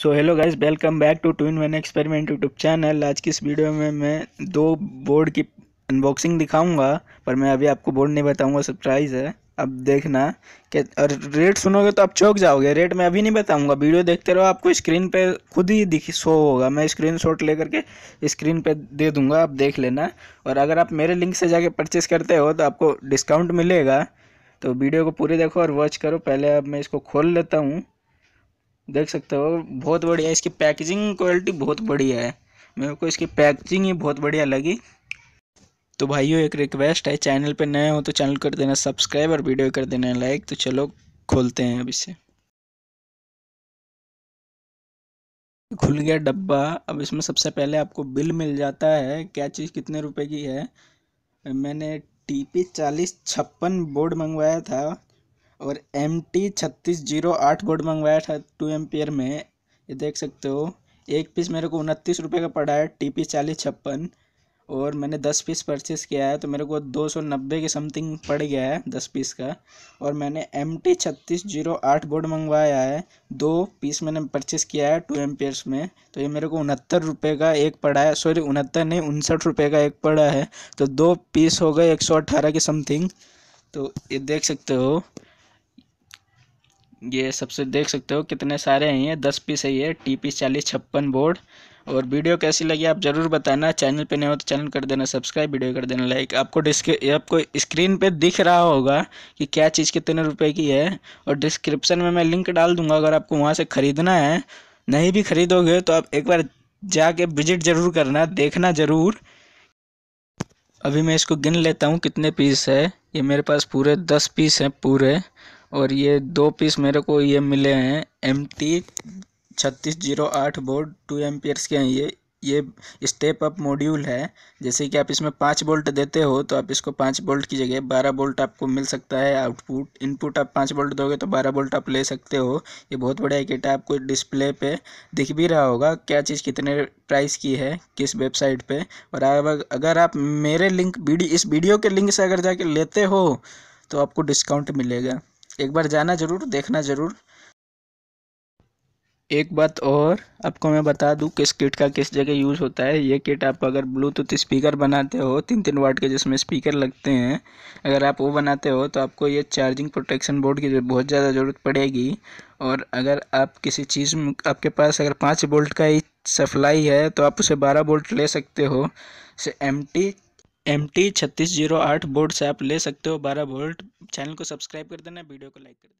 so hello guys welcome back to two in one experiment YouTube channel आज की इस video में मैं दो बोर्ड की अनबॉक्सिंग दिखाऊंगा पर मैं अभी आपको बोर्ड नहीं बताऊंगा सरप्राइज़ है अब देखना कि और रेट सुनोगे तो आप चौक जाओगे रेट मैं अभी नहीं बताऊंगा वीडियो देखते रहो आपको स्क्रीन पे खुद ही दिख शो होगा मैं स्क्रीन शॉट ले करके स्क्रीन पे दे दूंगा आप देख लेना और अगर आप मेरे लिंक से जाके परचेस करते हो तो आपको डिस्काउंट मिलेगा तो वीडियो को पूरे देखो और वॉच करो पहले अब मैं इसको खोल लेता हूँ देख सकते हो बहुत बढ़िया इसकी पैकेजिंग क्वालिटी बहुत बढ़िया है मेरे को इसकी पैकेजिंग ही बहुत बढ़िया लगी तो भाइयों एक रिक्वेस्ट है चैनल पे नए हो तो चैनल कर देना सब्सक्राइब और वीडियो कर देना लाइक तो चलो खोलते हैं अब इसे खुल गया डब्बा अब इसमें सबसे पहले आपको बिल मिल जाता है क्या चीज़ कितने रुपए की है मैंने टी पी चालीस छप्पन बोर्ड मंगवाया था और एम टी छत्तीस जीरो आठ बोर्ड मंगवाया था टू एम्पियर में ये देख सकते हो एक पीस मेरे को उनतीस रुपये का पड़ा है टी पी चालीस छप्पन और मैंने दस पीस परचेस किया है तो मेरे को दो सौ नब्बे के समथिंग पड़ गया है दस पीस का और मैंने एम टी छत्तीस जीरो आठ बोर्ड मंगवाया है दो पीस मैंने परचेस किया है टू एम में तो ये मेरे को उनहत्तर रुपये का एक पड़ा है सॉरी उनहत्तर नहीं उनसठ रुपये का एक पड़ा है तो दो पीस हो गए एक सौ अट्ठारह के समथिंग तो ये देख सकते हो ये सबसे देख सकते हो कितने सारे हैं ये दस पीस है ये टी पीस चालीस छप्पन बोर्ड और वीडियो कैसी लगी आप ज़रूर बताना चैनल पे नए हो तो चैनल कर देना सब्सक्राइब वीडियो कर देना लाइक आपको डिस्क्रि आपको स्क्रीन पे दिख रहा होगा कि क्या चीज़ कितने रुपए की है और डिस्क्रिप्शन में मैं लिंक डाल दूंगा अगर आपको वहाँ से ख़रीदना है नहीं भी ख़रीदोगे तो आप एक बार जाके विजिट ज़रूर करना देखना ज़रूर अभी मैं इसको गिन लेता हूँ कितने पीस है ये मेरे पास पूरे दस पीस हैं पूरे और ये दो पीस मेरे को ये मिले हैं एम टी छत्तीस जीरो आठ बोर्ड टू एम के हैं ये ये स्टेप अप मॉड्यूल है जैसे कि आप इसमें पाँच बोल्ट देते हो तो आप इसको पाँच बोल्ट की जगह बारह बोल्ट आपको मिल सकता है आउटपुट इनपुट आप पाँच बोल्ट दोगे तो बारह बोल्ट आप ले सकते हो ये बहुत बढ़िया किट है आपको डिस्प्ले पे दिख भी रहा होगा क्या चीज़ कितने प्राइस की है किस वेबसाइट पे और अगर आप मेरे लिंक इस वीडियो के लिंक से अगर जाके लेते हो तो आपको डिस्काउंट मिलेगा एक बार जाना ज़रूर देखना ज़रूर एक बात और आपको मैं बता दूं किस किट का किस जगह यूज़ होता है ये किट आप अगर ब्लूटूथ स्पीकर बनाते हो तीन तीन वाट के जिसमें स्पीकर लगते हैं अगर आप वो बनाते हो तो आपको ये चार्जिंग प्रोटेक्शन बोर्ड की बहुत ज़्यादा ज़रूरत पड़ेगी और अगर आप किसी चीज़ में आपके पास अगर पाँच बोल्ट का ही सप्लाई है तो आप उसे बारह बोल्ट ले सकते हो से एम एम टी छत्तीस जीरो आठ बोर्ड से आप ले सकते हो बारह वोल्ट चैनल को सब्सक्राइब कर देना वीडियो को लाइक कर देना